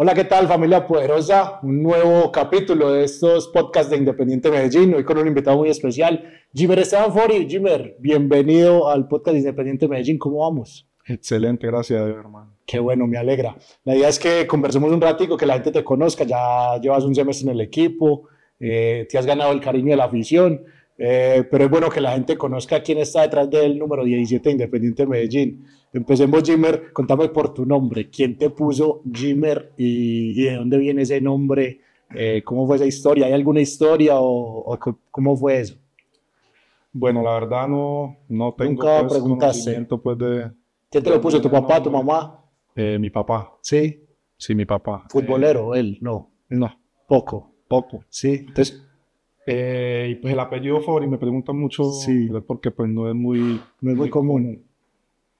Hola, ¿qué tal familia poderosa? Un nuevo capítulo de estos podcasts de Independiente Medellín, hoy con un invitado muy especial, Jimmer Esteban bienvenido al podcast Independiente Medellín, ¿cómo vamos? Excelente, gracias hermano. Qué bueno, me alegra. La idea es que conversemos un ratico, que la gente te conozca, ya llevas un semestre en el equipo, eh, te has ganado el cariño de la afición, eh, pero es bueno que la gente conozca quién está detrás del número 17 de Independiente Medellín. Empecemos, Jimmer, contame por tu nombre. ¿Quién te puso Jimmer y, de dónde viene ese nombre? Eh, ¿Cómo fue esa historia? ¿Hay alguna historia o, cómo fue eso? Bueno, la verdad no, no tengo Nunca pues, conocimiento pues, ¿Quién te lo puso? ¿Tu papá, tu mamá? Eh, mi papá. ¿Sí? Sí, mi papá. ¿Futbolero eh, él? No. No. Poco. Poco. Sí, entonces... y pues el apellido Fori me preguntan mucho, sí. Pues, porque pues no es muy... No es muy, común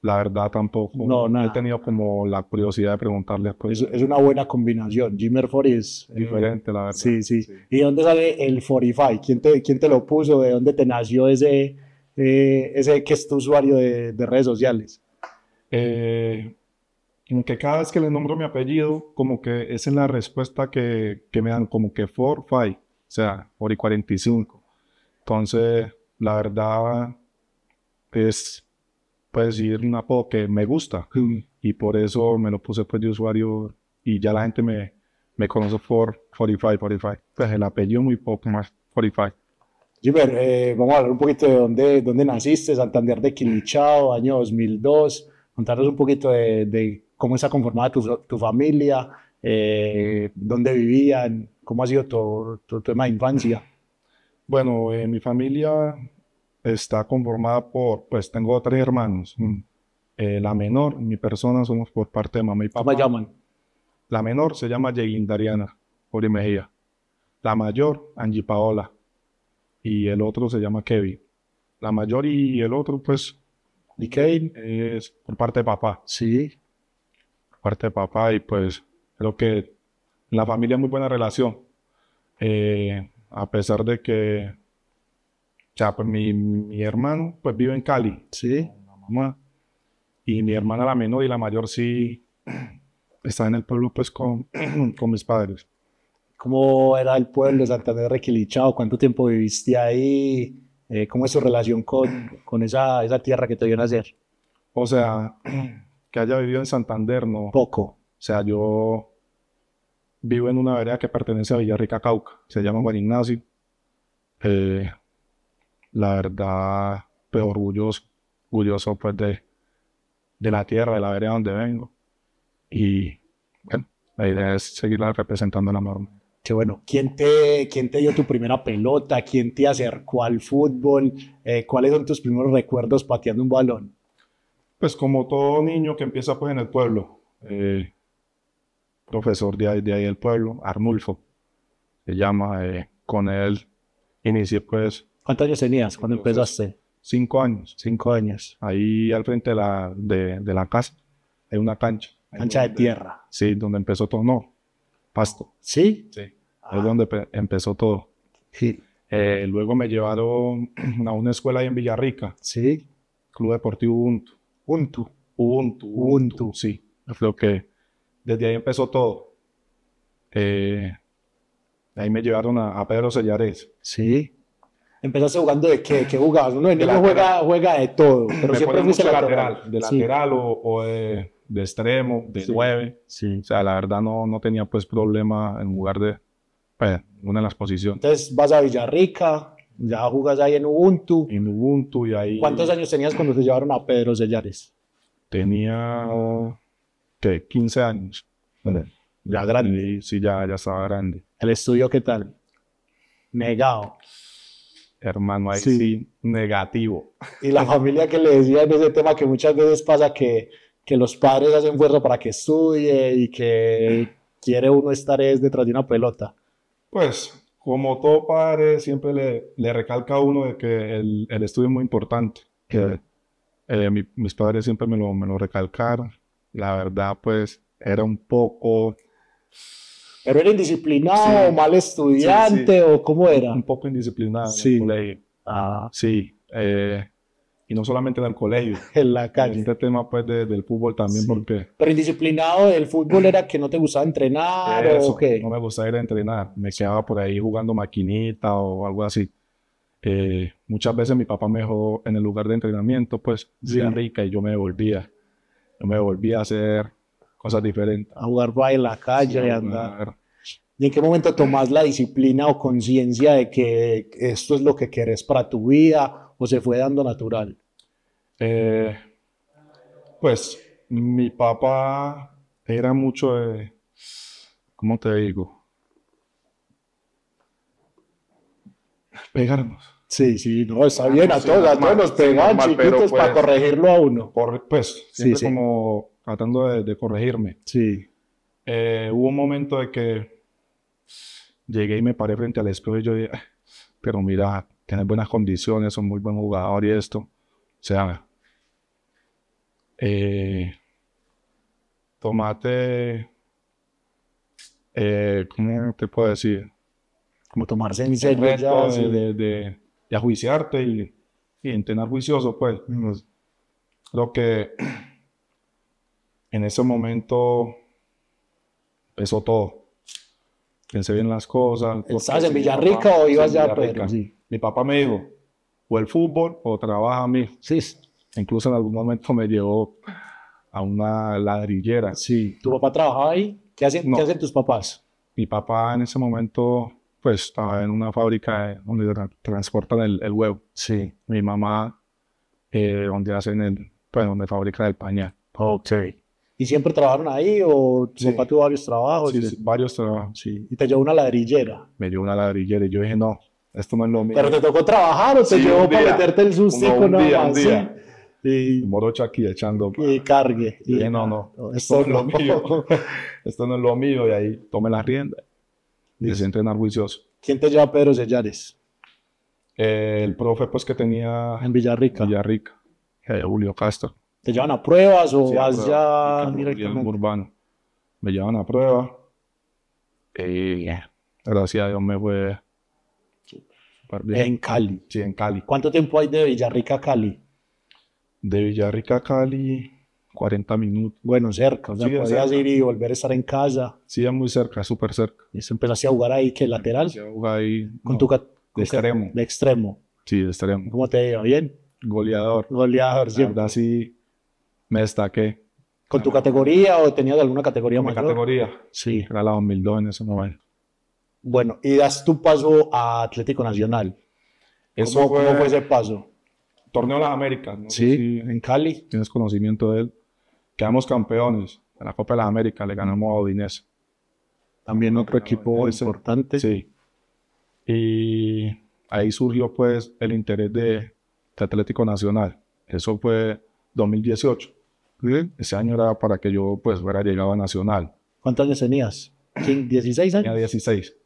la verdad tampoco no, nada. he tenido como la curiosidad de preguntarle pues, es, es, una buena combinación. Jimmer Ford es eh, diferente, la verdad. Sí, sí, ¿Y dónde sale el Fortify? ¿Quién te, quién te lo puso? ¿De dónde te nació ese, eh, ese que es tu usuario de, redes sociales? Eh, que cada vez que le nombro mi apellido, como que es en la respuesta que, que me dan, como que forify o sea, Ori 45. Entonces, la verdad es decir un apodo pues, que me gusta. Y por eso me lo puse pues de usuario y ya la gente me, me conoce por 45, 45. Pues el apellido muy poco más 45. Jimmer, eh, vamos a hablar un poquito de dónde, dónde naciste, Santander de Quilichao, año 2002. contarnos un poquito de, cómo está conformada tu, tu familia, eh, dónde vivían, cómo ha sido tu, tu tema de infancia. Bueno, eh, mi familia está conformada por, pues tengo tres hermanos. Mm, eh, la menor, mi persona, somos por parte de mamá y papá. ¿Cómo llaman? La menor se llama Yeguindariana, Dariana Mejía. La mayor, Angie Paola. Y el otro se llama Kevin. La mayor y el otro, pues, y Kevin es por parte de papá. Sí. Por parte de papá y pues creo que la familia es muy buena relación. Eh, a pesar de que sea, pues mi, mi, hermano pues vive en Cali. Sí. Mamá. Y mi hermana la menor y la mayor sí está en el pueblo pues con, con mis padres. ¿Cómo era el pueblo de Santander Requilichao? ¿Cuánto tiempo viviste ahí? Eh, ¿Cómo es su relación con, con esa, esa tierra que te dio nacer? O sea, que haya vivido en Santander, no. Poco. O sea, yo vivo en una vereda que pertenece a Villarrica, Cauca. Se llama Juan Ignacio. Eh, la verdad, peor pues, orgulloso, orgulloso pues de, de la tierra, de la vereda donde vengo. Y bueno, la idea es seguirla representando la norma. Qué bueno. ¿Quién te, ¿Quién te dio tu primera pelota? ¿Quién te acercó al fútbol? Eh, ¿Cuáles son tus primeros recuerdos pateando un balón? Pues como todo niño que empieza pues en el pueblo, eh, profesor de ahí, de ahí del pueblo, Arnulfo, se llama, eh, con él inicié pues ¿Cuántos años tenías cuando empezaste? Cinco años, cinco años. Ahí al frente de la, de, la casa hay una cancha. cancha de tierra. Sí, donde empezó todo. No, pasto. ¿Sí? Sí. Ah. Es donde empezó todo. Sí. Eh, luego me llevaron a una escuela ahí en Villarrica. Sí. Club Deportivo Ubuntu. Ubuntu. Ubuntu. Ubuntu. Sí. Creo que desde ahí empezó todo. Eh, ahí me llevaron a, a Pedro Sellares. Sí. Empezaste jugando de qué, qué jugabas. Uno de, juega, de todo, pero Me siempre fuiste lateral. lateral. De lateral o, o de, extremo, de nueve. O sea, la verdad no, no tenía pues problema en jugar de pues, una de las posiciones. Entonces vas a Villarrica, ya jugas ahí en Ubuntu. En Ubuntu y ahí. ¿Cuántos años tenías cuando te llevaron a Pedro Sellares? Tenía, ¿qué? 15 años. Ya grande. Sí, ya, ya estaba grande. ¿El estudio qué tal? Negado hermano, ahí sí. negativo. Y la familia que le decía en ese tema que muchas veces pasa que, los padres hacen fuerza para que estudie y que quiere uno estar es detrás de una pelota. Pues, como todo padre, siempre le, recalca a uno de que el, estudio es muy importante, que eh, mis padres siempre me lo, me lo recalcaron. La verdad, pues, era un poco ¿Pero era indisciplinado, mal estudiante o cómo era? Un poco indisciplinado en el colegio. Ah. Sí. Eh, y no solamente en el colegio. en la calle. Este tema pues del fútbol también porque... Pero indisciplinado del fútbol era que no te gustaba entrenar Eso, o qué? No me gustaba ir a entrenar. Me quedaba por ahí jugando maquinita o algo así. Eh, muchas veces mi papá me dejó en el lugar de entrenamiento pues rica y yo me volvía. Yo me volvía a hacer cosas diferentes. A jugar en la calle, andar. ¿Y en qué momento tomás la disciplina o conciencia de que esto es lo que querés para tu vida o se fue dando natural? Eh, pues mi papá era mucho de, ¿cómo te digo? Pegarnos. Sí, sí, no, está ah, bien, a todos, a todos pegan chiquitos para pues, corregirlo a uno. pues, siempre sí, como tratando de, corregirme. Sí. Eh, hubo un momento de que llegué y me paré frente al espejo y yo dije, ah, pero mira, tienes buenas condiciones, son muy buen jugador y esto. O sea, eh, tomate, eh, ¿cómo te puedo decir? Como tomarse en serio de, ajuiciarte y, y entrenar juicioso, pues. Lo que en ese momento empezó todo. Pensé bien las cosas. ¿Estabas en Villarrica o ibas ya a Pedro? Mi papá me dijo, o el fútbol o trabaja a mí. Sí. Incluso en algún momento me llevó a una ladrillera. Sí. ¿Tu papá trabajaba ahí? ¿Qué hacen, tus papás? Mi papá en ese momento pues estaba en una fábrica donde transportan el, huevo. Sí. Mi mamá eh, donde hacen el, pues donde fabrican el pañal. Ok. ¿Y siempre trabajaron ahí o tu papá tuvo varios trabajos? Sí, varios trabajos. Sí. ¿Y te llevó una ladrillera? Me llevó una ladrillera y yo dije, no, esto no es lo mío. ¿Pero te tocó trabajar o te llevó para meterte el sustico no, nada más? Y, Morocho aquí echando. Y cargue. Y, dije, no, no, esto, no, es lo mío. esto no es lo mío. Y ahí tomé la rienda. Y se entrenar juicioso. ¿Quién te lleva Pedro Sellares? el profe, pues, que tenía. En Villarrica. Villarrica. Julio Castro. ¿Te llevan a pruebas o vas ya directamente? urbano. Me llevan a prueba. gracias a Dios me fue. En Cali. Sí, en Cali. ¿Cuánto tiempo hay de Villarrica a Cali? De Villarrica a Cali, 40 minutos. Bueno, cerca. O sea, podías ir y volver a estar en casa. Sí, es muy cerca, súper cerca. Y se empezó a jugar ahí, que ¿Lateral? A jugar ahí. ¿Con tu de extremo. De extremo. Sí, de extremo. ¿Cómo te iba? ¿Bien? Goleador. Goleador, sí. Ahora sí, me destaqué. ¿Con tu categoría o tenías alguna categoría más? categoría. Sí. Era la 2002 en ese momento. Bueno, y das tu paso a Atlético Nacional. Eso ¿Cómo, fue, ese paso? Torneo de Las Américas. sí, en Cali. Tienes conocimiento de él. Quedamos campeones en la Copa de las Américas. Le ganamos a Odinese. También otro equipo importante. Sí. Y ahí surgió pues el interés de Atlético Nacional. Eso fue 2018. Ese año era para que yo pues fuera llegado a Nacional. ¿Cuántos años tenías? ¿16 años? Tenía 16.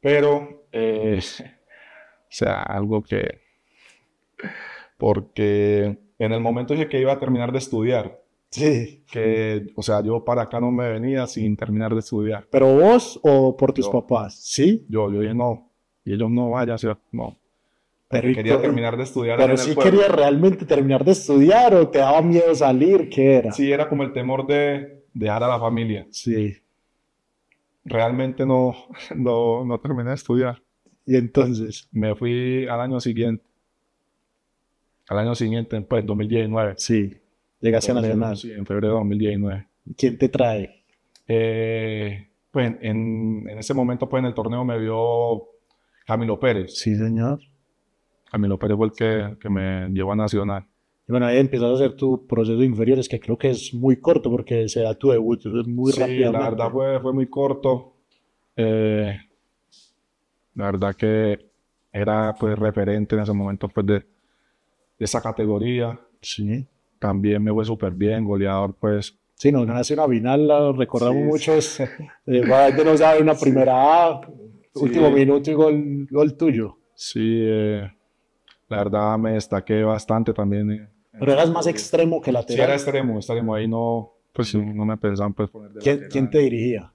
Pero, eh, o sea, algo que... Porque en el momento dije que iba a terminar de estudiar. Sí. Que, o sea, yo para acá no me venía sin terminar de estudiar. ¿Pero vos o por tus papás? Sí. Yo, yo dije no. Y ellos no, vaya, o sea, no. Pero, quería terminar de estudiar. Pero sí quería realmente terminar de estudiar o te daba miedo salir, ¿qué era? Sí, era como el temor de dejar a la familia. Sí. Realmente no, no, no terminé de estudiar. ¿Y entonces? Me fui al año siguiente. Al año siguiente, pues, 2019. Sí. Llegaste a Nacional. Sí, en febrero de 2019. ¿Quién te trae? Eh, pues en, en ese momento, pues en el torneo me vio Camilo Pérez. Sí, señor. Camilo Pérez fue el que, que me llevó a Nacional. Y bueno, ahí empezó a hacer tu proceso de inferiores, que creo que es muy corto porque se da tu debut muy sí, rápido. La verdad fue, fue muy corto. Eh, la verdad que era pues referente en ese momento pues, de, esa categoría. Sí. También me fue súper bien, goleador pues Sí, nos ganaste una final, la recordamos muchos. de De nos una primera A, último minuto y gol, gol tuyo. Sí, eh, la verdad me destaqué bastante también. Pero eras más extremo que lateral. Sí, era extremo, extremo. Ahí no, pues no me pensaban pues, poner de ¿Quién, ¿Quién te dirigía?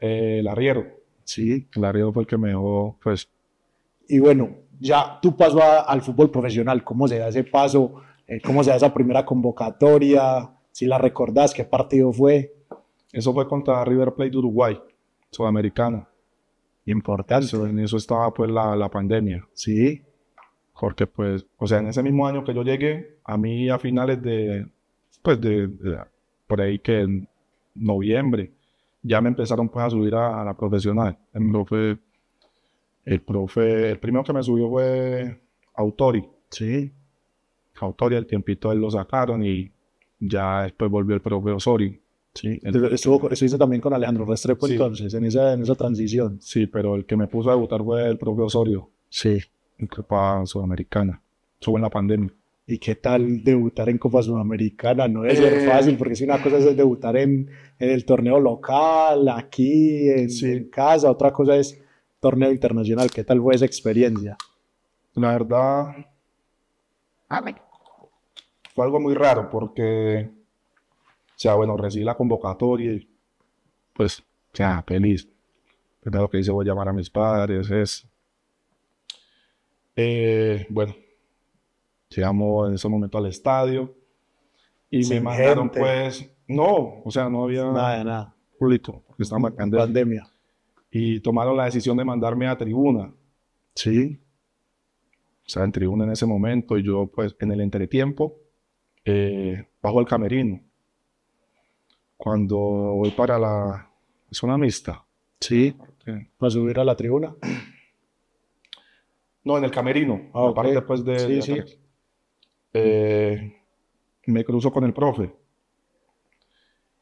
Eh, el arriero. Sí. El arriero fue el que me dejó, pues. Y bueno, ya tú pasó al fútbol profesional. ¿Cómo se da ese paso? Eh, ¿Cómo se da esa primera convocatoria? Si la recordás, ¿qué partido fue? Eso fue contra River Plate de Uruguay, Sudamericano. Importante. en eso estaba pues la, la pandemia. Sí. Porque pues, o sea, en ese mismo año que yo llegué, a mí a finales de, pues de, por ahí que en noviembre, ya me empezaron pues a subir a, la profesional. El profe, el profe, el primero que me subió fue Autori. Sí. Autori, el tiempito él lo sacaron y ya después volvió el profe Osori. Sí, Eso estuvo, también con Alejandro Restrepo entonces, en esa, en esa transición. Sí, pero el que me puso a debutar fue el profe Osorio. Sí en Copa Sudamericana, en la pandemia. ¿Y qué tal debutar en Copa Sudamericana? No es ser eh. fácil, porque si una cosa es debutar en, en el torneo local, aquí, en, casa, otra cosa es torneo internacional. ¿Qué tal fue esa experiencia? La verdad, fue algo muy raro, porque, o sea, bueno, recibí la convocatoria y, pues, o sea, feliz. Pues, lo que hice, voy a llamar a mis padres, es eh, bueno, llegamos en ese momento al estadio y me mandaron pues, no, o sea, no había nada, nada. público, porque estaba marcando pandemia. Y tomaron la decisión de mandarme a tribuna. Sí. O sea, en tribuna en ese momento y yo pues en el entretiempo eh, bajo el camerino. Cuando voy para la zona mixta. Sí. Para subir a la tribuna. No, en el camerino, aparte ah, después de... Sí, sí. Eh, me cruzo con el profe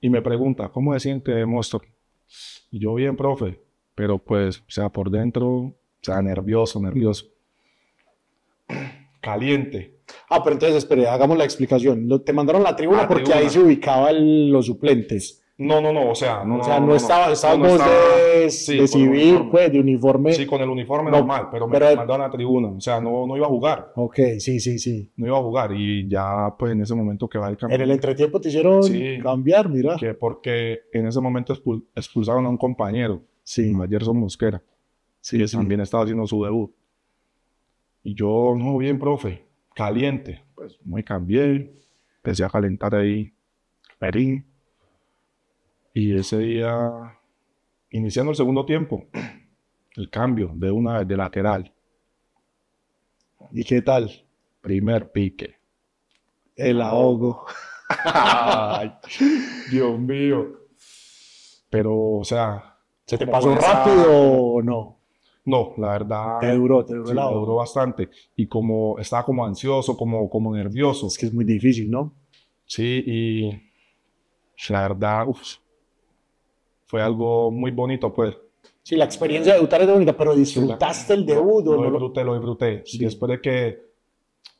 y me pregunta, ¿cómo se siente Mostro? Y yo bien, profe, pero pues, o sea, por dentro, o sea, nervioso, nervioso. Caliente. Ah, pero entonces, espere, hagamos la explicación. Te mandaron la tribuna, porque ahí se ubicaban los suplentes. No, no, no, o sea, no, o sea, no, estaba, estábamos de, civil, pues, de uniforme. Sí, con el uniforme normal, pero me mandaron a la tribuna, o sea, no, no iba a jugar. Ok, sí, sí, sí. No iba a jugar y ya, pues, en ese momento que va el cambio. En el entretiempo te hicieron cambiar, mira. Que porque en ese momento expulsaron a un compañero, sí. Mosquera, sí, que también estaba haciendo su debut. Y yo, no, bien, profe, caliente, pues, me cambié, empecé a calentar ahí, perín y ese día, iniciando el segundo tiempo, el cambio de una de lateral. ¿Y qué tal? Primer pique. El ahogo. Dios mío. Pero, o sea. ¿Se te pasó rápido o no? No, la verdad. Te duró, te duró bastante. Y como estaba como ansioso, como, como nervioso. Es que es muy difícil, ¿no? Sí, y. La verdad, uff fue algo muy bonito, pues. Sí, la experiencia de debutar es bonita, pero disfrutaste el debut. Lo, lo, disfruté, lo disfruté. y Después de que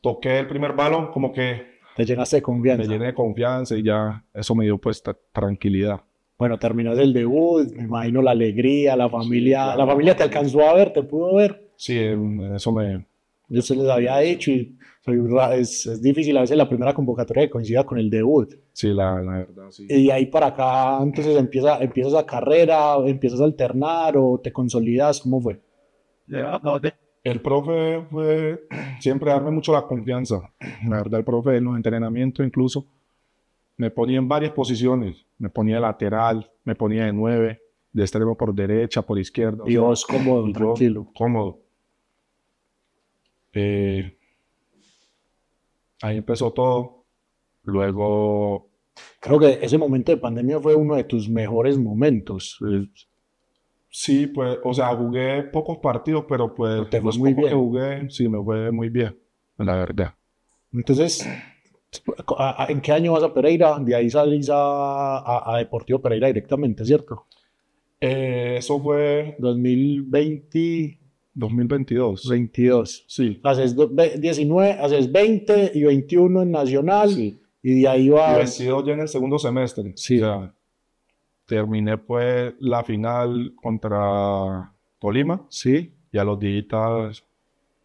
toqué el primer balón, como que... Te llenaste de confianza. Me llené de confianza y ya eso me dio pues tranquilidad. Bueno, terminó el debut, me imagino la alegría, la familia, la familia te alcanzó a ver, te pudo ver. Sí, eso me, yo se les había dicho y es, es, difícil a veces la primera convocatoria coincida con el debut. Sí, la, la verdad, sí. Y ahí para acá, entonces empieza, empiezas la carrera, empiezas a alternar o te consolidas, ¿cómo fue? El profe fue siempre darme mucho la confianza. La verdad, el profe en los entrenamientos incluso me ponía en varias posiciones. Me ponía de lateral, me ponía de nueve, de extremo por derecha, por izquierda. Y vos cómodo, tranquilo. Cómodo este, ahí empezó todo. Luego... Creo que ese momento de pandemia fue uno de tus mejores momentos. Sí, pues, o sea, jugué pocos partidos, pero pues muy bien. jugué, sí, me fue muy bien, la verdad. Entonces, ¿en qué año vas a Pereira? De ahí salís a, Deportivo Pereira directamente, ¿cierto? Eh, eso fue... 2020... 2022. 22. Sí. Haces 19, haces 20 y 21 en Nacional. Y de ahí va. He 22 ya en el segundo semestre. Sí. terminé pues la final contra Tolima. Sí. Y a los digitales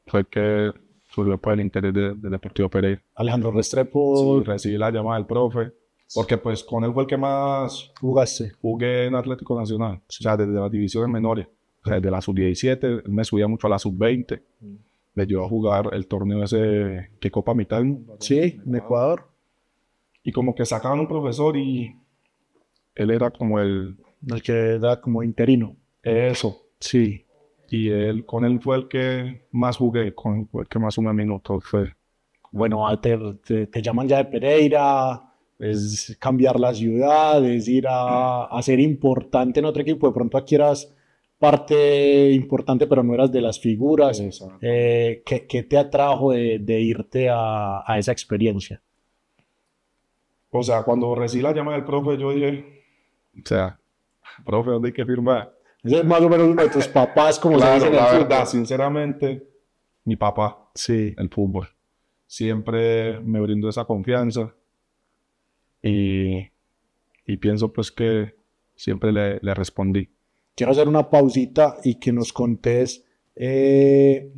fue que surgió pues el interés del de Deportivo Pereira. Alejandro Restrepo. Sí, recibí la llamada del profe. Porque pues con él fue el que más jugaste. Jugué en Atlético Nacional. O sea, desde las divisiones menores de la sub-17, me subía mucho a la sub-20. Me llevó a jugar el torneo ese que Copa Mitad. Sí, en Ecuador. Y como que sacaban un profesor y él era como el... El que era como interino. Eso. Sí. Y él, con él fue el que más jugué, con el que más sumé minutos. Fue. Bueno, te, te, llaman ya de Pereira, es cambiar la ciudad, es ir a, a, ser importante en otro equipo. De pronto adquieras parte importante, pero no eras de las figuras. Eh, ¿qué, te atrajo de, irte a, esa experiencia? O sea, cuando recibí la llamada del profe, yo dije, o sea, profe, ¿dónde hay que firmar? Ese es más o menos uno de tus papás, como se la verdad, sinceramente, mi papá, sí. el fútbol. Siempre me brindó esa confianza y, y pienso pues que siempre le respondí quiero hacer una pausita y que nos contés eh,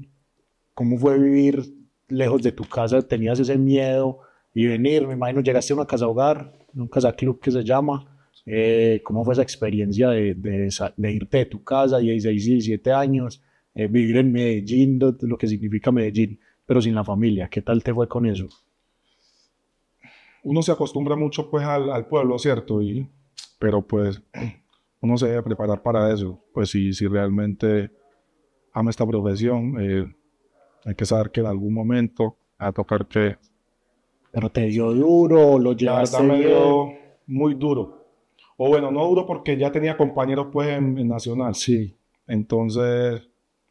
cómo fue vivir lejos de tu casa, tenías ese miedo y venir, me imagino llegaste a una casa hogar, un casa club que se llama, eh, cómo fue esa experiencia de, irte de tu casa, 16, 17 años, eh, vivir en Medellín, lo que significa Medellín, pero sin la familia, ¿qué tal te fue con eso? Uno se acostumbra mucho pues al, al pueblo, ¿cierto? Y, pero pues uno se debe preparar para eso. Pues si, si realmente ama esta profesión, eh, hay que saber que en algún momento va a tocar que... Pero te dio duro, lo llevaste me dio muy duro. O bueno, no duro porque ya tenía compañeros pues en, Nacional. Sí. Entonces, o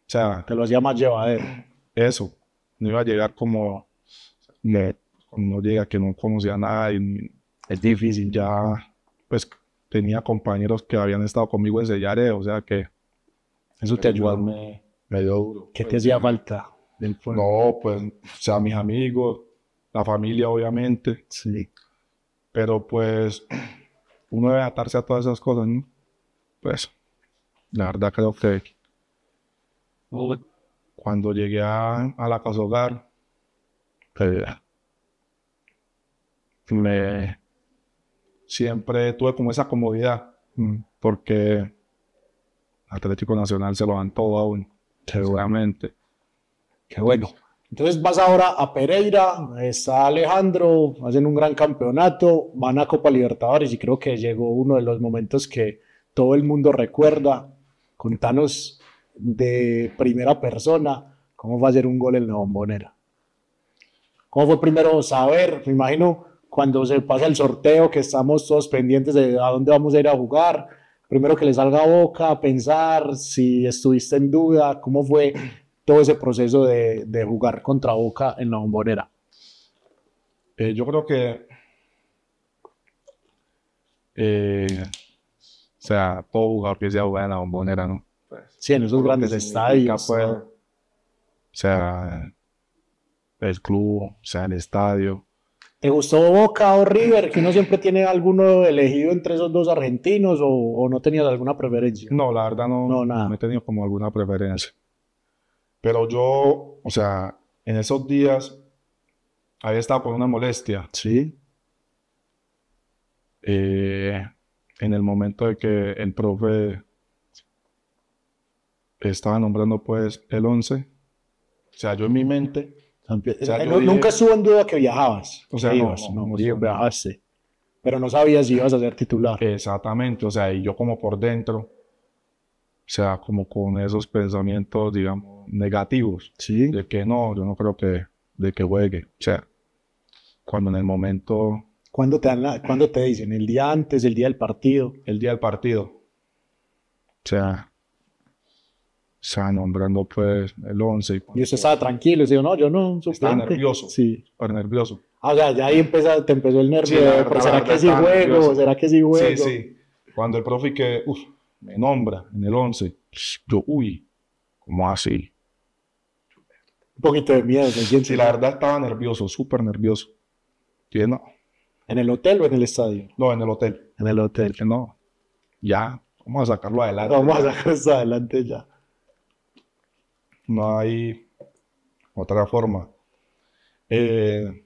sea... Te lo hacía más llevadero. Eso. No iba a llegar como... No llega que no conocía a nadie. Es difícil. Ya, pues tenía compañeros que habían estado conmigo en Sellaré, o sea que eso te ayudó, me, me duro. ¿Qué te hacía falta? no, pues, o sea, mis amigos, la familia, obviamente. Sí. Pero pues, uno debe atarse a todas esas cosas, ¿no? Pues, la verdad creo que cuando llegué a, la casa hogar, pues, me, siempre tuve como esa comodidad, mm, porque Atlético Nacional se lo dan todo aún, seguramente. Qué bueno. Entonces vas ahora a Pereira, está Alejandro, hacen un gran campeonato, van a Copa Libertadores y creo que llegó uno de los momentos que todo el mundo recuerda. Contanos de primera persona cómo va a ser un gol en la bombonera. ¿Cómo fue primero saber? Me imagino cuando se pasa el sorteo, que estamos todos pendientes de a dónde vamos a ir a jugar. Primero que le salga a boca, pensar si estuviste en duda, cómo fue todo ese proceso de, de jugar contra Boca en la bombonera. Eh, yo creo que, eh, o sea, todo jugador de jugar en la bombonera, ¿no? Pues, sí, en esos grandes estadios. Pues, o sea, el club, o sea, el estadio ¿Te gustó Boca o River? Que no siempre tiene alguno elegido entre esos dos argentinos o, no tenías alguna preferencia. No, la verdad no, no, nada. he tenido como alguna preferencia. Pero yo, o sea, en esos días había estado con una molestia. Sí. Eh, en el momento de que el profe estaba nombrando pues el 11, o sea, yo en mi mente eh, nunca estuvo en duda que viajabas. O sea, ibas, no, viajaste. Pero no sabías si ibas a ser titular. Exactamente, o sea, y yo como por dentro, o sea, como con esos pensamientos, digamos, negativos. Sí. De que no, yo no creo que, de que juegue. O sea, cuando en el momento... cuando te, dan, ¿Cuándo te dicen? ¿El día antes, el día del partido? El día del partido. O sea, estaba nombrando pues el 11. Y, eso estaba tranquilo, yo, no, yo no, Estaba nervioso. Sí. Pero nervioso. Ah, o sea, ya ahí empieza, te empezó el nervio. pero ¿será, que sí juego, ¿Será que sí juego? Sí, sí. Cuando el profe que, me nombra en el 11, yo, uy, ¿cómo así? Un poquito de miedo, ¿me Sí, la verdad estaba nervioso, súper nervioso. Yo no. ¿En el hotel o en el estadio? No, en el hotel. En el hotel. No, ya, vamos a sacarlo adelante. Vamos a sacarlo adelante ya. No hay otra forma. Eh,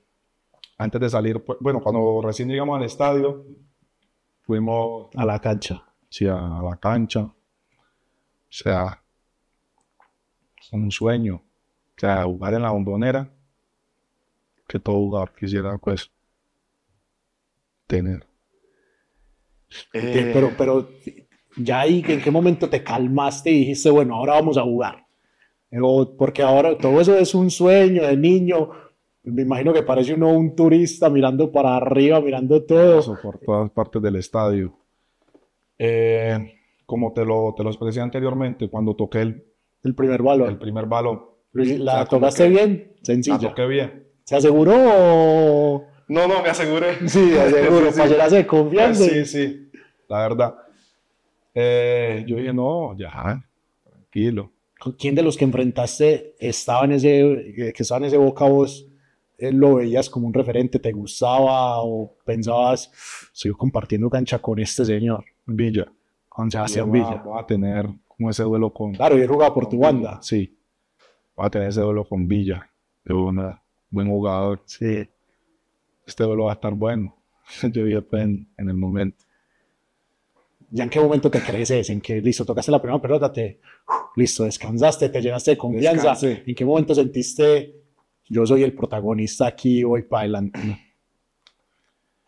antes de salir, pues, bueno, cuando recién llegamos al estadio, fuimos a la cancha. Sí, a la cancha. O sea, un sueño. O sea, jugar en la bombonera, que todo jugador quisiera, pues, tener. Eh, pero, pero, ya ahí, ¿en qué momento te calmaste y dijiste, bueno, ahora vamos a jugar? porque ahora todo eso es un sueño de niño. Me imagino que parece uno un turista mirando para arriba, mirando todo. por todas partes del estadio. Eh, como te lo, te lo expresé anteriormente, cuando toqué el, el primer balón. El primer balón. ¿La tocaste bien? Sencilla. La toqué bien. ¿Se aseguró No, no, me aseguré. Sí, me aseguro. sí, sí. confianza. Sí, sí, la verdad. Eh, yo dije, no, ya, tranquilo. ¿Quién de los que enfrentaste estaba en ese, eh, que estaba en ese boca vos? Eh, lo veías como un referente, te gustaba o pensabas, sigo compartiendo cancha con este señor, Villa, con Sebastián ah, Villa. Va, a tener como ese duelo con. Claro, yo jugaba por tu banda. Sí, va a tener ese duelo con Villa, de una, buen jugador. Sí. Este duelo va a estar bueno, yo vi en el momento ya en qué momento te creces, en que listo, tocaste la primera pelota, te listo, descansaste, te llenaste de confianza. ¿En qué momento sentiste yo soy el protagonista aquí, voy para adelante?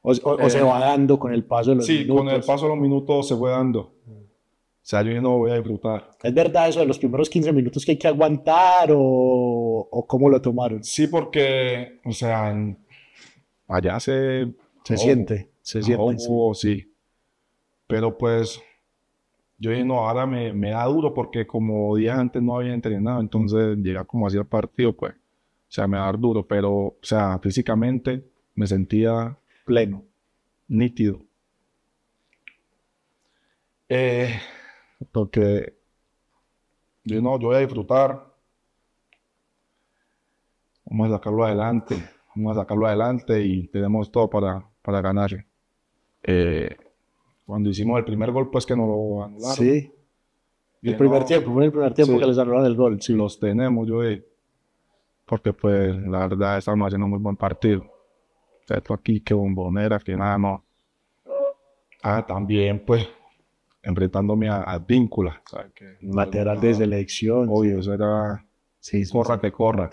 O, se eh, va dando con el paso de los minutos. Sí, con el paso de los minutos se fue dando. O sea, yo ya no voy a disfrutar. ¿Es verdad eso de los primeros 15 minutos que hay que aguantar o, cómo lo tomaron? Sí, porque, o sea, allá se... Se siente, se siente. Oh, sí. Pero pues yo dije, no, ahora me, da duro porque como días antes no había entrenado, entonces llegar como así el partido, pues, o sea, me da duro, pero, o sea, físicamente me sentía pleno, nítido. Eh, porque yo no, yo voy a disfrutar. Vamos a sacarlo adelante. Vamos a sacarlo adelante y tenemos todo para, para ganar. Eh, cuando hicimos el primer gol, pues que no lo anularon. Sí. el primer tiempo, fue el primer tiempo que les anularon el gol. Sí. Los tenemos, yo dije. Porque pues la verdad estamos haciendo un muy buen partido. Esto aquí, que bombonera, que nada no. Ah, también pues enfrentándome a, a Víncula. O Lateral de ah, selección. Obvio, eso era... Sí, corra que corra.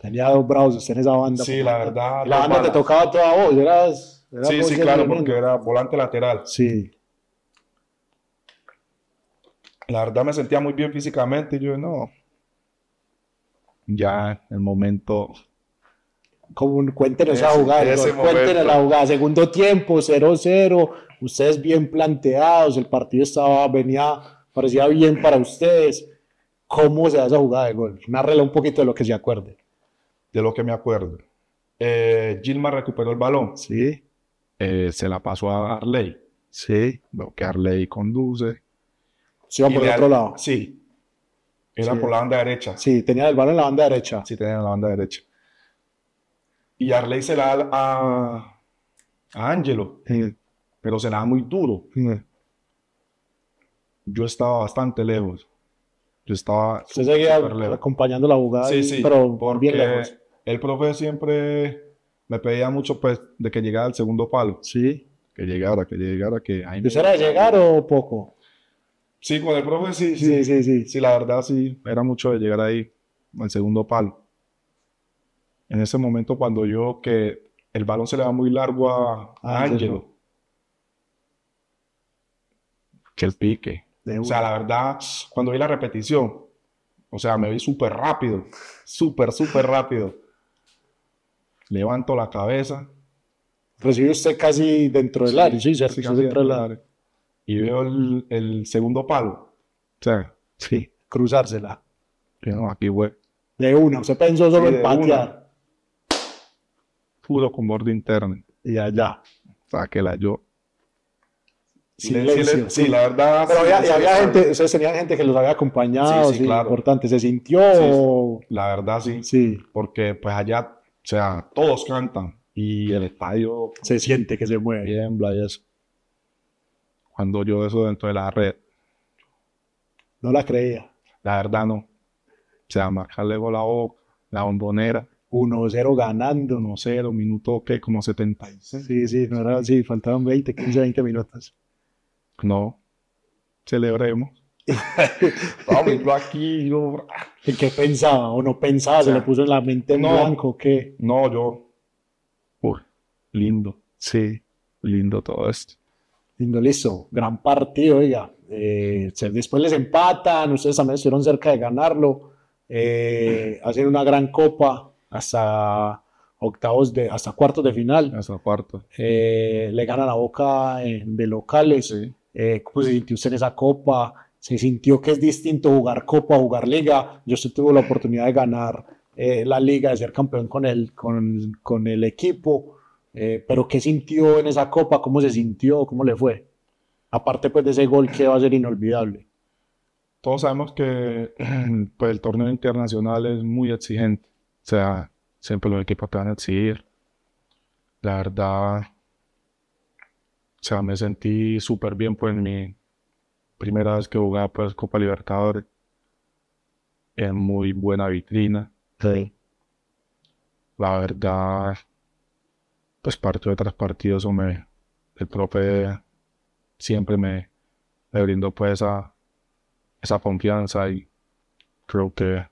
Tenía dos brazos en esa banda. Sí, pues, la verdad. La banda te tocaba toda vos, eras sí, sí, claro, porque era volante lateral. Sí. La verdad me sentía muy bien físicamente. yo, no. Ya, el momento. Como, cuéntenos esa a jugar, cuéntenos la jugada. Segundo tiempo, 0-0. Ustedes bien planteados. El partido estaba, venía, parecía bien para ustedes. ¿Cómo se da esa jugada de gol? Nárrela un poquito de lo que se acuerde. De lo que me acuerdo. Eh, Gilma recuperó el balón. Sí. Eh, se la pasó a Arley. Sí. Lo que Arley conduce. Sí, por el otro lado. Sí. Era por la banda derecha. Sí, tenía el balón en la banda derecha. Sí, tenía en la banda derecha. Y Arley se la da a, Ángelo Angelo. Pero se la da muy duro. Yo estaba bastante lejos. Yo estaba. Usted seguía acompañando la jugada. Sí, sí. Pero porque bien lejos. El profe siempre me pedía mucho, pues, de que llegara el segundo palo. Sí. Que llegara, que llegara, que... ¿Empezara a llegar o poco? Sí, con el profe sí sí, sí. sí, la verdad sí, era mucho de llegar ahí, al segundo palo. En ese momento cuando yo, que el balón se le va muy largo a, a ah, Que el pique. o sea, la verdad, cuando vi la repetición, o sea, me vi súper rápido, súper, súper rápido levanto la cabeza. recibió usted casi dentro del área, sí, casi casi dentro del área. Y veo el, segundo palo. O sea, sí, cruzársela. No, aquí, fue. De una, se pensó solo en patear. Pudo con borde interno. Y allá. la, yo. Silencio. Sí, la verdad. Pero había, gente, ustedes tenía gente que los había acompañado, sí, claro. importante. ¿Se sintió? La verdad, sí. Sí. Porque pues allá o sea, todos cantan y el estadio se siente que se mueve. Tiembla y eso. Cuando yo eso dentro de la red. No la creía. La verdad no. O sea, marcarle con la boca, la bombonera. 1-0 ganando. 1-0, minuto que como 76. Sí, sí, sí, faltaban 20, 15, 20 minutos. No. Celebremos. Vamos, yo aquí, ah, qué pensaba o no pensaba? ¿Se le puso en la mente blanco No, yo... lindo, sí, lindo todo esto. Lindo, listo. Gran partido, oiga. Eh, después les empatan, ustedes también estuvieron cerca de ganarlo. Eh, hacen una gran copa hasta octavos de hasta cuartos de final. Hasta cuarto. Eh, le ganan la Boca eh, de locales. Sí. usted en esa copa, se sintió que es distinto jugar Copa, jugar Liga. Yo sí tuve la oportunidad de ganar eh, la Liga, de ser campeón con el, con, el equipo. Eh, pero ¿qué sintió en esa Copa? ¿Cómo se sintió? ¿Cómo le fue? Aparte pues de ese gol que va a ser inolvidable. Todos sabemos que pues, el torneo internacional es muy exigente. O sea, siempre los equipos te van a exigir. La verdad, sea, me sentí súper bien pues, en mi, primera vez que jugaba pues Copa Libertadores. en muy buena vitrina. Sí. La verdad, pues partido tras partido, el profe siempre me, me brindó pues esa, confianza y creo que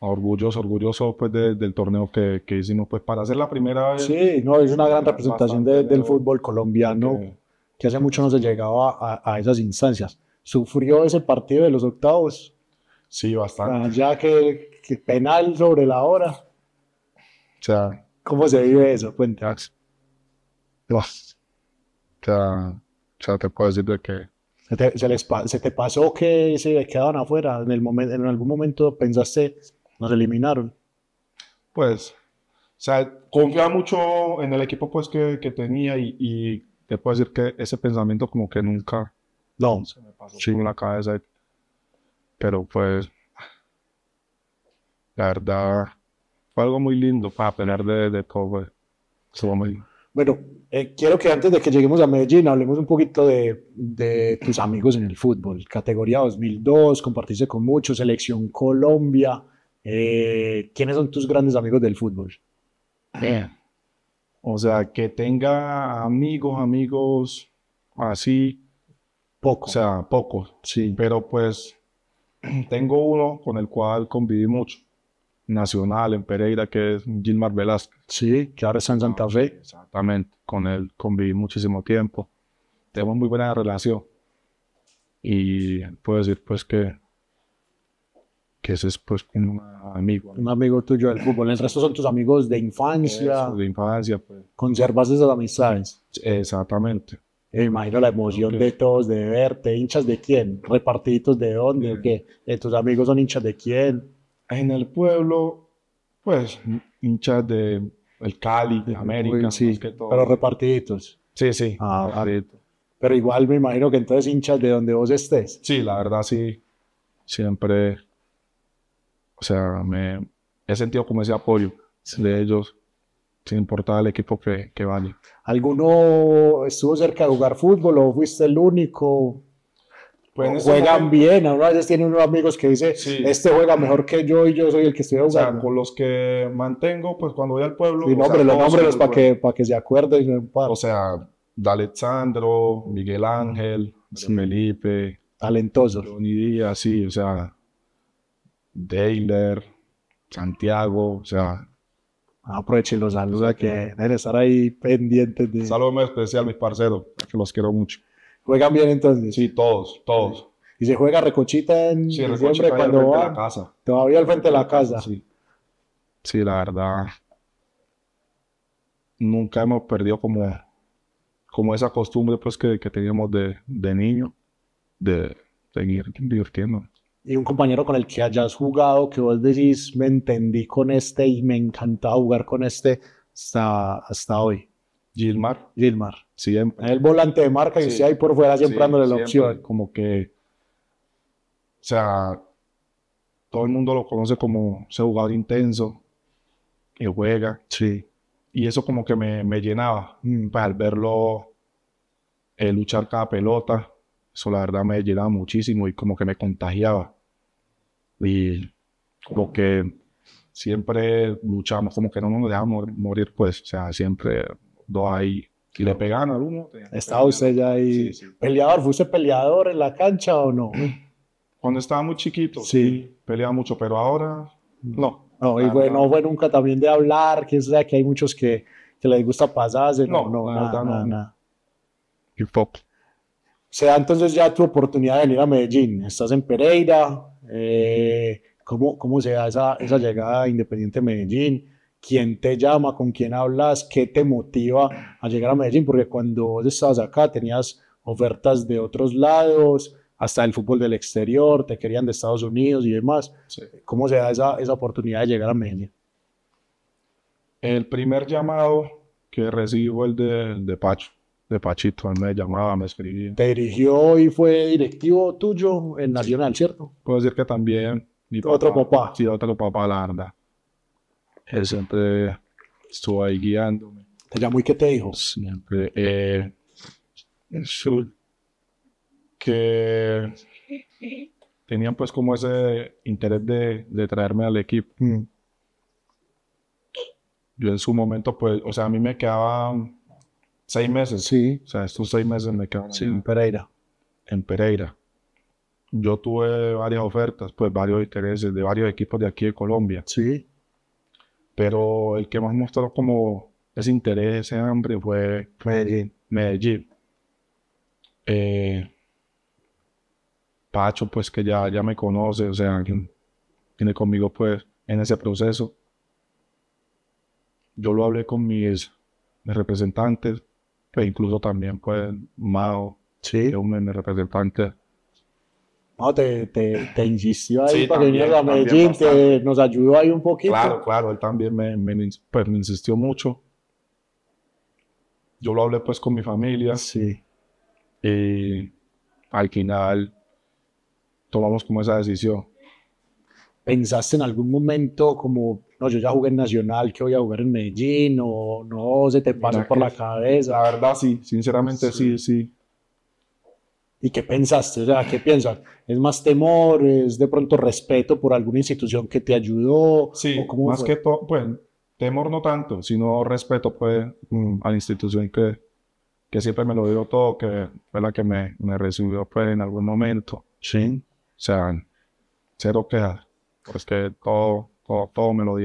orgulloso, orgulloso pues del torneo que, hicimos pues para hacer la primera vez. Sí, no, es una gran representación del fútbol colombiano que hace mucho no se llegaba a, a esas instancias. ¿Sufrió ese partido de los octavos? Sí, bastante. Ah, ya que, penal sobre la hora. O sea, ¿cómo se vive eso? Cuéntanos. O sea, o sea, te puedo decir de que... ¿Se te, pasó que se quedaban afuera? ¿En, el momento, ¿En algún momento pensaste, nos eliminaron? Pues, o sea, confiaba mucho en el equipo pues, que, que tenía y, y te puedo decir que ese pensamiento como que nunca no. se me pasó la cabeza. Pero pues, la verdad, fue algo muy lindo para aprender de, todo. Pues, bueno, eh, quiero que antes de que lleguemos a Medellín hablemos un poquito de, de, tus amigos en el fútbol. Categoría 2002, compartiste con muchos, Selección Colombia. Eh, ¿Quiénes son tus grandes amigos del fútbol? O sea, que tenga amigos, amigos así. Poco. O sea, pocos. Sí. Pero pues tengo uno con el cual conviví mucho. Nacional, en Pereira, que es Gilmar Velázquez. Sí, que ahora está en ah, Santa Fe. Exactamente. Con él conviví muchísimo tiempo. Tenemos muy buena relación. Y puedo decir pues que que ese es pues un amigo. Un amigo tuyo del fútbol. El resto son tus amigos de infancia. de infancia, pues. Conservas esas amistades. Exactamente. Me imagino la emoción de todos de verte. ¿Hinchas de quién? ¿Repartiditos de dónde? que ¿Tus amigos son hinchas de quién? En el pueblo, pues, hinchas de el Cali, de América, pero repartiditos. Sí, sí. Ah, Pero igual me imagino que entonces hinchas de donde vos estés. Sí, la verdad sí. Siempre o sea, me he sentido como ese apoyo de ellos, sin importar el equipo que, que vaya. ¿Alguno estuvo cerca de jugar fútbol o fuiste el único? Pues juegan bien, a veces tiene unos amigos que dice, este juega mejor que yo y yo soy el que estoy jugando. O sea, con los que mantengo, pues cuando voy al pueblo... Y nombre, los nombres para que, para que se acuerden. O sea, de Miguel Ángel, Felipe... Talentosos. Johnny Díaz, sí, o sea, Deiler, Santiago, o sea. Aprovechen los saludos, que deben estar ahí pendientes de. Saludos muy especial, mis parceros, que los quiero mucho. ¿Juegan bien entonces? Sí, todos, todos. Y se juega recochita en sí, diciembre cuando va. La casa. Todavía al frente de la casa. Sí. sí, la verdad. Nunca hemos perdido como, como esa costumbre pues, que, teníamos de, de niño de seguir divirtiéndonos y un compañero con el que hayas jugado, que vos decís, me entendí con este y me encantaba jugar con este hasta, hoy. Gilmar. Gilmar. El volante de marca y sí. ahí por fuera siempre la opción. Como que. O sea, todo el mundo lo conoce como ese jugador intenso que juega. Sí. Y eso como que me, llenaba. Mm. Pues, al verlo eh, luchar cada pelota, eso la verdad me llenaba muchísimo y como que me contagiaba. Y lo que siempre luchamos, como que no nos dejamos morir, pues, o sea, siempre dos ahí. Y le pegan al uno. Estaba usted ya ahí. peleador? ¿Fue Peleador, ¿fuiste peleador en la cancha o no? Cuando estaba muy chiquito, sí. Peleaba mucho, pero ahora no. No, y bueno, fue nunca también de hablar, que es que hay muchos que, les gusta pasarse. No, no, no, nada, nada, nada. O sea, entonces ya tu oportunidad de venir a Medellín. Estás en Pereira, eh, ¿cómo, cómo se da esa, esa llegada a Independiente Medellín, quién te llama, con quién hablas, qué te motiva a llegar a Medellín, porque cuando vos estabas acá tenías ofertas de otros lados, hasta el fútbol del exterior, te querían de Estados Unidos y demás. ¿Cómo se da esa, oportunidad de llegar a Medellín? El primer llamado que recibo el de Pacho de Pachito, él me llamaba, me escribía. Te dirigió y fue directivo tuyo en Nacional, ¿cierto? Puedo decir que también. otro papá, Sí, otro papá, la Él siempre estuvo ahí guiándome. ¿Te llamó y qué te dijo? Siempre. Eh, que tenían pues como ese interés de, traerme al equipo. Yo en su momento, pues, o sea, a mí me quedaba Seis meses. Sí. O sea, estos seis meses me quedaron en Pereira. En Pereira. Yo tuve varias ofertas, pues varios intereses de varios equipos de aquí de Colombia. Sí. Pero el que más mostró como ese interés, ese hambre fue Medellín. Medellín. Eh, Pacho, pues que ya, ya me conoce, o sea, tiene conmigo pues en ese proceso. Yo lo hablé con mis representantes, pues incluso también pues Mao, sí. que es un te, insistió ahí para venir a Medellín, nos ayudó ahí un poquito. Claro, claro, él también me, me, pues, insistió mucho. Yo lo hablé pues con mi familia. Sí. Y eh, al final tomamos como esa decisión. ¿Pensaste en algún momento como no, yo ya jugué en Nacional, que voy a jugar en Medellín, o no, se te pasa por la cabeza. La verdad, sí, sinceramente, sí, sí. ¿Y qué pensaste? O ¿qué piensas? ¿Es más temor? ¿Es de pronto respeto por alguna institución que te ayudó? Sí, más que todo, bueno, pues, temor no tanto, sino respeto, pues, mm, a la institución que, que siempre me lo dio todo, que fue la que me, me recibió, pues, en algún momento. Sí. O sea, cero pues que todo todo, me lo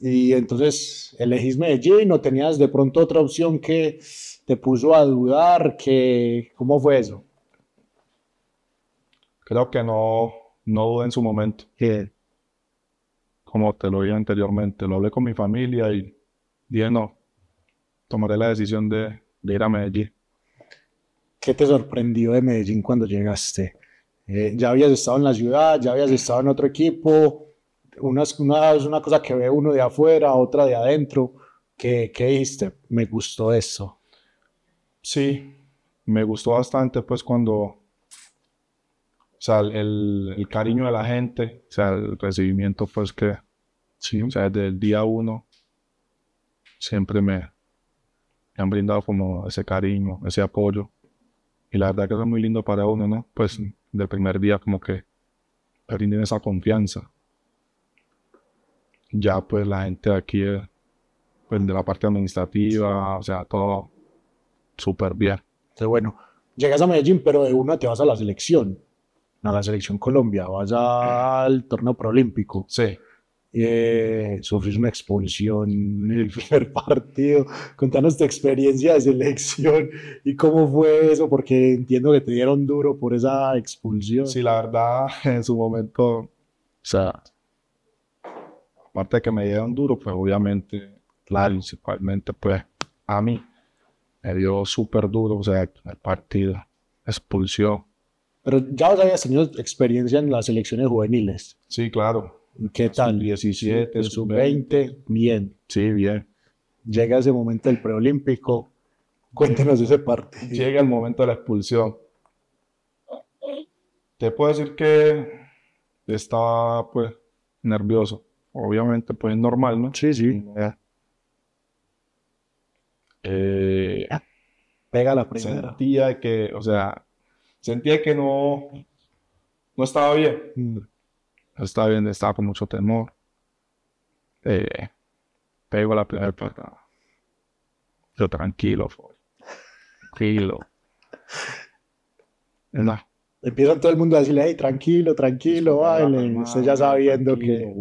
Y entonces elegís Medellín, o tenías de pronto otra opción que te puso a dudar? Que, ¿Cómo fue eso? Creo que no, no dudé en su momento. Como te lo dije anteriormente, lo hablé con mi familia y dije, no, tomaré la decisión de, ir a Medellín. ¿Qué te sorprendió de Medellín cuando llegaste? Eh, ¿Ya habías estado en la ciudad? ¿Ya habías estado en otro equipo? Una es, una cosa que ve uno de afuera, otra de adentro. ¿Qué, qué dijiste? Me gustó eso. Sí, me gustó bastante pues cuando o sea, el, cariño de la gente, o sea, el recibimiento, pues que, sí, o sea, desde el día uno, siempre me, me, han brindado como ese cariño, ese apoyo. Y la verdad que eso es muy lindo para uno, ¿no? Pues del primer día, como que brinden esa confianza ya pues la gente de aquí, pues, de la parte administrativa, o sea, todo súper bien. Entonces, bueno, llegas a Medellín, pero de una te vas a la selección, a la selección Colombia, vas al torneo proolímpico. Sí. Eh, sufrís una expulsión en el primer partido. Contanos tu experiencia de selección y cómo fue eso, porque entiendo que te dieron duro por esa expulsión. Sí, la verdad, en su momento, o sea, aparte de que me dieron duro, pues obviamente, principalmente pues a mí, me dio súper duro, o sea, el partido, expulsión. Pero ya os habías tenido experiencia en las elecciones juveniles. Sí, claro. ¿Qué tal? Sub 17, sub 20, bien. Sí, bien. Llega ese momento del preolímpico. cuéntenos ese partido. Llega el momento de la expulsión. Te puedo decir que estaba pues nervioso obviamente, pues normal, ¿no? Sí, sí. Eh, Pega la primera. Sentía que, o sea, sentía que no, no estaba bien. No mm. estaba bien, estaba con mucho temor. Eh, pego la primera pata. Yo tranquilo, fue. Tranquilo. Empieza todo el mundo a decirle, tranquilo, tranquilo, ya sabiendo que.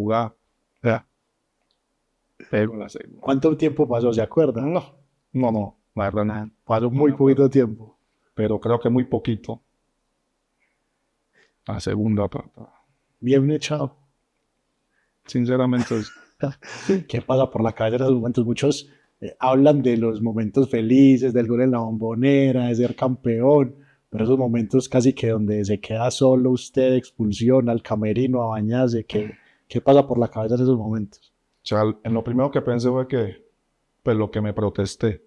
Ya. ¿Cuánto tiempo pasó? ¿Se acuerdan? No, no, no, nada. Pasó muy poquito tiempo. Pero creo que muy poquito. La segunda parte. Bien echado. Sinceramente. ¿Qué pasa por la cabeza en esos momentos? Muchos eh, hablan de los momentos felices, del gol en la bombonera, de ser campeón, pero esos momentos casi que donde se queda solo usted, expulsión al camerino, a bañarse, que ¿Qué pasa por la cabeza en esos momentos? O sea, en lo primero que pensé fue que, pues lo que me protesté,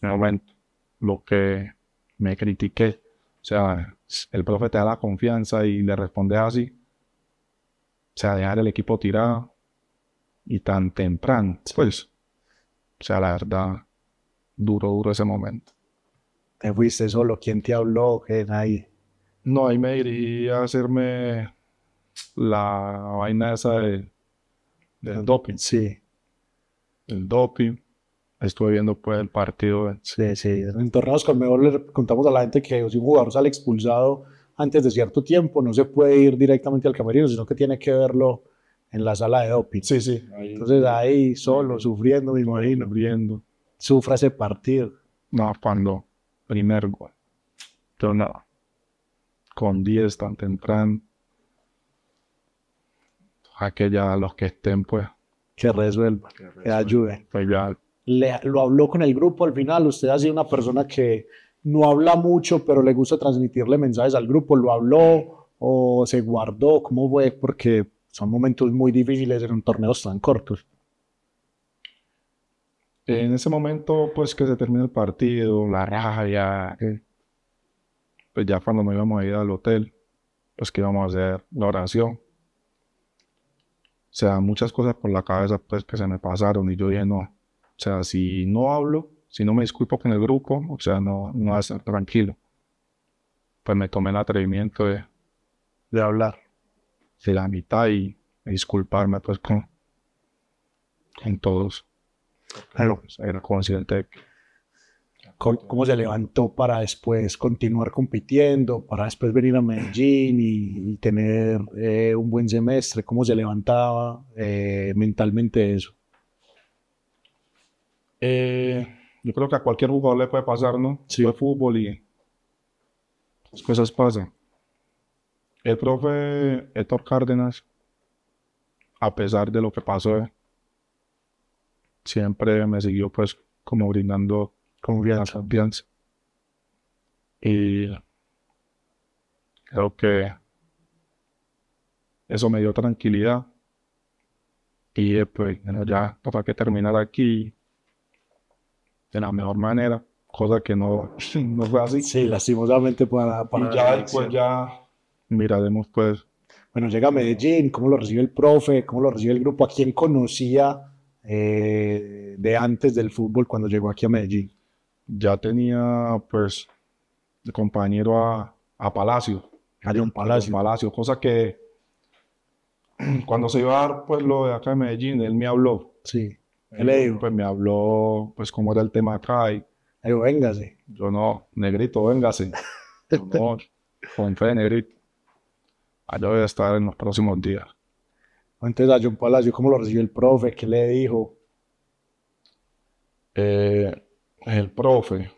en momento, lo que me critiqué, o sea, el profe te da la confianza y le responde así, o sea, dejar el equipo tirado y tan temprano, pues, o sea, la verdad, duro, duro ese momento. ¿Te fuiste solo? ¿Quién te habló? ¿Qué? Nadie. No, ahí me iría a hacerme la vaina esa del doping. Sí. El doping. Estuve viendo pues el partido. Sí, sí. En torneos con mejor le contamos a la gente que si un jugador sale expulsado antes de cierto tiempo, no se puede ir directamente al camerino, sino que tiene que verlo en la sala de doping. Sí, sí. Entonces ahí solo, sufriendo, me imagino. Sufriendo. Sufra ese partido. No, cuando primer gol. Pero nada. Con 10 tan temprano aquella, los que estén, pues. Que resuelva, que, ayuden Pues ya. Le, lo habló con el grupo al final. Usted ha sido una persona que no habla mucho, pero le gusta transmitirle mensajes al grupo. ¿Lo habló o se guardó? ¿Cómo fue? Porque son momentos muy difíciles en torneos tan cortos. En ese momento, pues que se termina el partido, la rabia, pues ya cuando nos íbamos a ir al hotel, pues que íbamos a hacer la oración. O sea, muchas cosas por la cabeza pues que se me pasaron y yo dije, no, o sea, si no hablo, si no me disculpo con el grupo, o sea, no, no va a tranquilo. Pues me tomé el atrevimiento de, de hablar de la mitad y, disculparme pues con, todos. Claro. Pues, era consciente de que cómo, se levantó para después continuar compitiendo, para después venir a Medellín y, tener eh, un buen semestre, cómo se levantaba eh, mentalmente eso. Eh, yo creo que a cualquier jugador le puede pasar, ¿no? Sí. Fue fútbol y las cosas pasan. El profe Héctor Cárdenas, a pesar de lo que pasó, siempre me siguió pues como brindando confianza. Confianza. Y creo que eso me dio tranquilidad. Y pues ya para que terminar aquí de la mejor manera, cosa que no, no fue así. Sí, lastimosamente para, para y ya pues, ya miraremos pues. Bueno, llega a Medellín, ¿cómo lo recibe el profe? ¿Cómo lo recibe el grupo? ¿A quien conocía eh, de antes del fútbol cuando llegó aquí a Medellín? ya tenía pues de compañero a, a Palacio. a Palacio. Palacio, cosa que cuando se iba a dar pues lo de acá en Medellín, él me habló. Sí. Él le dijo. Pues me habló pues cómo era el tema acá y... dijo véngase. Yo no, negrito, véngase. con fe, negrito. Allá voy a estar en los próximos días. Entonces a John Palacio, ¿cómo lo recibió el profe? ¿Qué le dijo? Eh, el profe.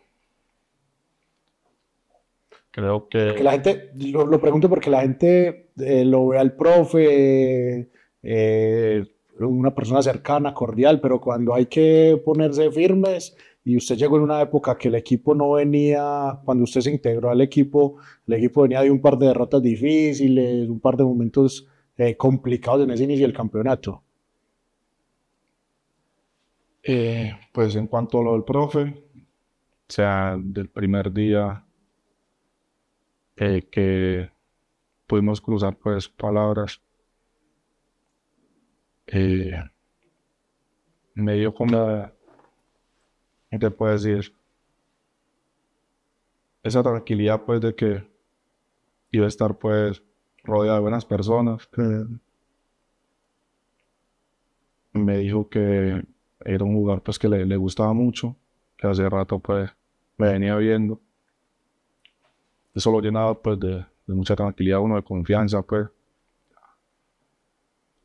Creo que... la gente, lo, pregunto porque la gente eh, lo ve al profe, eh, una persona cercana, cordial, pero cuando hay que ponerse firmes y usted llegó en una época que el equipo no venía, cuando usted se integró al equipo, el equipo venía de un par de derrotas difíciles, un par de momentos eh, complicados en ese inicio del campeonato. Eh, pues en cuanto a lo del profe, o sea, del primer día eh, que pudimos cruzar pues palabras, eh, me dio como, ¿qué te puedo decir? Esa tranquilidad pues de que iba a estar pues rodeado de buenas personas. Me dijo que era un jugador pues, que le, gustaba mucho, que hace rato pues, me venía viendo. Eso lo llenaba pues, de, mucha tranquilidad, uno de confianza. Pues.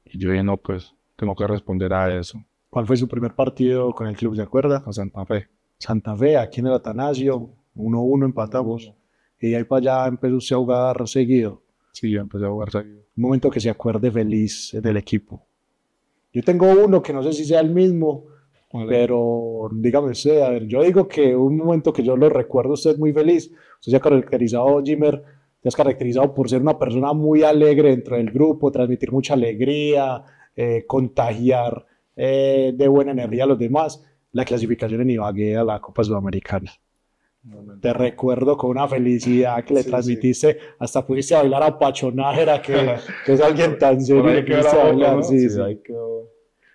Y yo lleno no, pues tengo que responder a eso. ¿Cuál fue su primer partido con el club, se acuerda? Con Santa Fe. Santa Fe, aquí en el Atanasio, 1-1 empatamos. Y ahí para allá empezó a jugar seguido. Sí, empezó a jugar seguido. Un momento que se acuerde feliz del equipo. Yo tengo uno que no sé si sea el mismo, pero dígame usted, a ver, yo digo que un momento que yo lo recuerdo, usted es muy feliz, usted se ha caracterizado, Jimmer, te has caracterizado por ser una persona muy alegre dentro del grupo, transmitir mucha alegría, eh, contagiar eh, de buena energía a los demás, la clasificación en Ibagué a la Copa Sudamericana. Te recuerdo con una felicidad que le transmitiste, hasta pudiste bailar a Pachonajera, que, que es alguien tan serio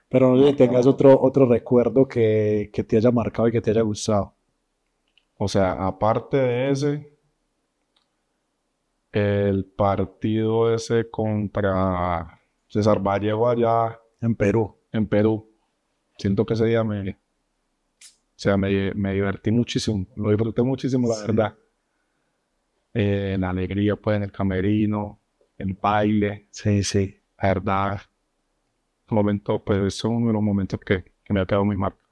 Pero no sé si tengas ah. otro, otro recuerdo que, que, te haya marcado y que te haya gustado. O sea, aparte de ese, el partido ese contra César Vallejo allá. En Perú. En Perú. Siento que ese día me, o sea, me, divertí muchísimo, lo disfruté muchísimo, la verdad. Eh, la alegría, pues, en el camerino, el baile. Sí, sí. La verdad, momento, pues, es uno de los momentos que, que me ha quedado muy marcado.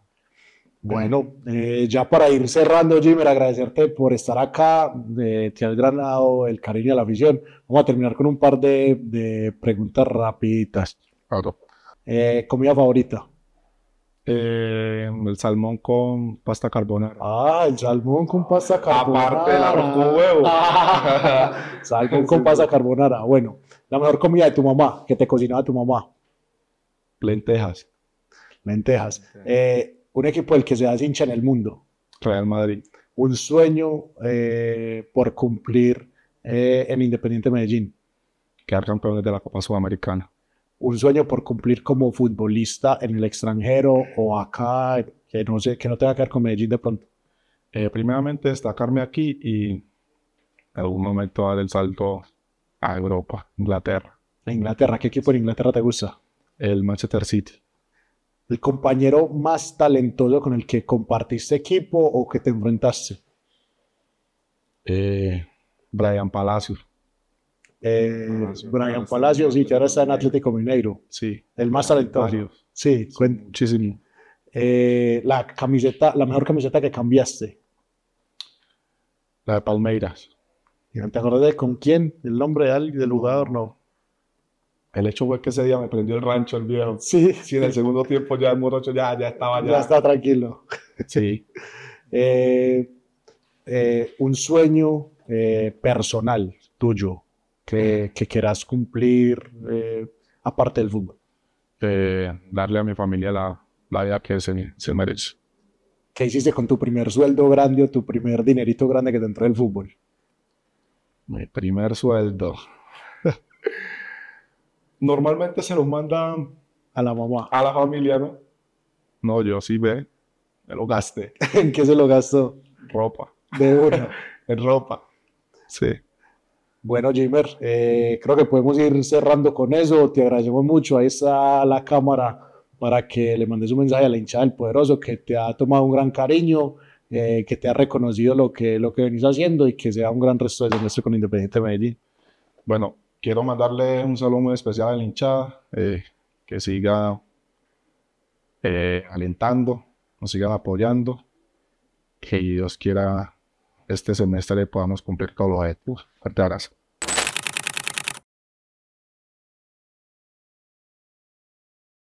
Bueno, eh, ya para ir cerrando, Jimmy agradecerte por estar acá. de te has Granado el cariño y la afición. Vamos a terminar con un par de, preguntas rapiditas. Eh, ¿Comida favorita? Eh, el salmón con pasta carbonara. Ah, el salmón con pasta carbonara. Aparte del arroz con huevo. salmón con pasta carbonara. Bueno, la mejor comida de tu mamá, que te cocinaba tu mamá. Lentejas. Lentejas. Eh, un equipo del que se hace hincha en el mundo. Real Madrid. Un sueño eh, por cumplir eh, en Independiente Medellín. Quedar campeones de la Copa Sudamericana un sueño por cumplir como futbolista en el extranjero o acá, que no, sé, que no tenga que ver con Medellín de pronto? Eh, primeramente destacarme aquí y en algún momento dar el salto a Europa, Inglaterra. Inglaterra, ¿qué equipo en Inglaterra te gusta? El Manchester City. ¿El compañero más talentoso con el que compartiste equipo o que te enfrentaste? Eh, Brian Palacios. Eh, Brian Palacios y que ahora está en Atlético Mineiro. Sí. El más talentoso. Sí, muchísimo. Eh, la camiseta, la mejor camiseta que cambiaste. La de Palmeiras. ¿Y ¿Te acordás con quién? ¿El nombre de alguien, del jugador? No. El hecho fue que ese día me prendió el rancho el viejo. Sí. Sí, en el segundo tiempo ya el morocho ya, ya estaba ya. Ya está tranquilo. Sí. Eh, un sueño personal tuyo que, que quieras cumplir eh, aparte del fútbol? Eh, darle a mi familia la, la vida que se, se, merece. ¿Qué hiciste con tu primer sueldo grande o tu primer dinerito grande que te entró del fútbol? Mi primer sueldo. Normalmente se los manda a la mamá. A la familia, ¿no? No, yo sí ve. Me lo gasté. ¿En qué se lo gastó? Ropa. De una. en ropa. Sí. Bueno, Jimer, eh, creo que podemos ir cerrando con eso. Te agradecemos mucho. a esa la cámara para que le mandes un mensaje a la hinchada del Poderoso que te ha tomado un gran cariño, eh, que te ha reconocido lo que, lo que venís haciendo y que sea un gran resto de semestre con Independiente Medellín. Bueno, quiero mandarle un saludo muy especial a la hinchada, eh, que siga alentando, nos siga apoyando, que Dios quiera este semestre podamos cumplir todos los objetivos. Fuerte